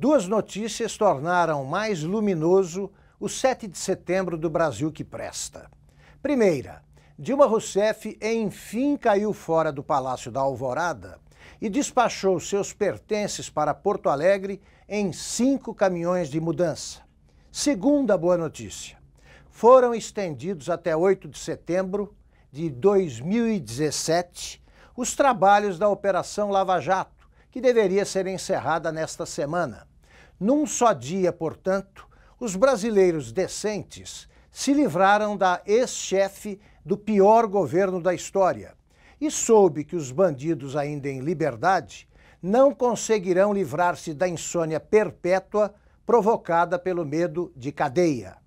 Duas notícias tornaram mais luminoso o 7 de setembro do Brasil que presta. Primeira, Dilma Rousseff enfim caiu fora do Palácio da Alvorada e despachou seus pertences para Porto Alegre em cinco caminhões de mudança. Segunda boa notícia: foram estendidos até 8 de setembro de 2017 os trabalhos da Operação Lava Jato que deveria ser encerrada nesta semana. Num só dia, portanto, os brasileiros decentes se livraram da ex-chefe do pior governo da história e soube que os bandidos ainda em liberdade não conseguirão livrar-se da insônia perpétua provocada pelo medo de cadeia.